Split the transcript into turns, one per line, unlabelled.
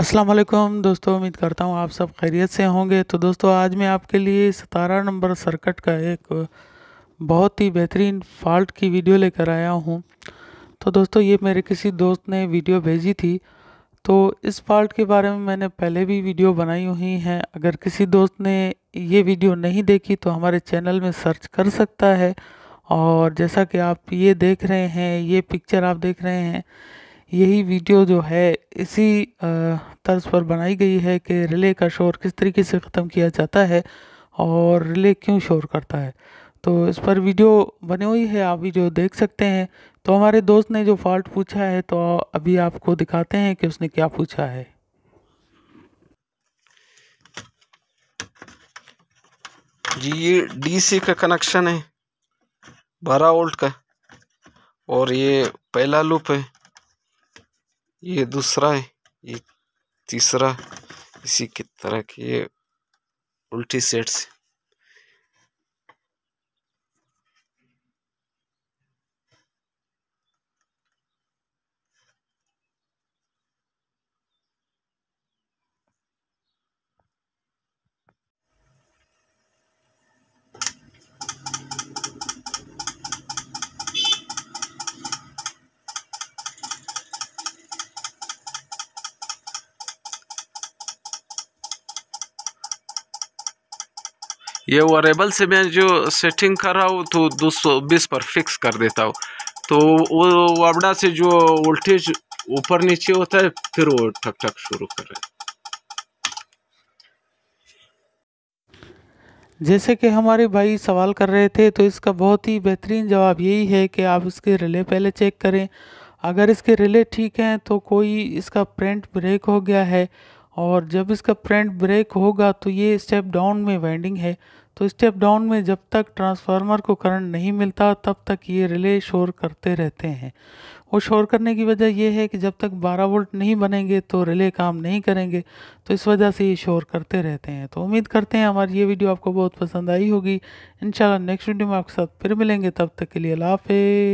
असलम दोस्तों उम्मीद करता हूँ आप सब खैरियत से होंगे तो दोस्तों आज मैं आपके लिए सतारह नंबर सर्किट का एक बहुत ही बेहतरीन फॉल्ट की वीडियो लेकर आया हूँ तो दोस्तों ये मेरे किसी दोस्त ने वीडियो भेजी थी तो इस फॉल्ट के बारे में मैंने पहले भी वीडियो बनाई हुई हैं अगर किसी दोस्त ने ये वीडियो नहीं देखी तो हमारे चैनल में सर्च कर सकता है और जैसा कि आप ये देख रहे हैं ये पिक्चर आप देख रहे हैं यही वीडियो जो है इसी तर्ज पर बनाई गई है कि रिले का शोर किस तरीके से ख़त्म किया जाता है और रिले क्यों शोर करता है तो इस पर वीडियो बनी हुई है आप वीडियो देख सकते हैं तो हमारे दोस्त ने जो फॉल्ट पूछा है तो अभी आपको दिखाते हैं कि उसने क्या पूछा है
जी ये डीसी का कनेक्शन है बारह वोल्ट का और ये पहला लूप है ये दूसरा है ये तीसरा इसी की तरह की ये उल्टी सेट से ये वरेबल से मैं जो सेटिंग कर रहा हूँ तो 220 पर फिक्स कर देता हूँ तो वो वबड़ा से जो वोल्टेज ऊपर नीचे होता है फिर वो ठक ठक शुरू कर रहे हैं
जैसे कि हमारे भाई सवाल कर रहे थे तो इसका बहुत ही बेहतरीन जवाब यही है कि आप इसके रिले पहले चेक करें अगर इसके रिले ठीक हैं तो कोई इसका प्रिंट ब्रेक हो गया है और जब इसका प्रिंट ब्रेक होगा तो ये स्टेप डाउन में वाइंडिंग है तो स्टेप डाउन में जब तक ट्रांसफार्मर को करंट नहीं मिलता तब तक ये रिले शोर करते रहते हैं वो शोर करने की वजह यह है कि जब तक 12 वोल्ट नहीं बनेंगे तो रिले काम नहीं करेंगे तो इस वजह से ये शोर करते रहते हैं तो उम्मीद करते हैं हमारी ये वीडियो आपको बहुत पसंद आई होगी इन नेक्स्ट वीडियो में आपके साथ फिर मिलेंगे तब तक के लिए लाफे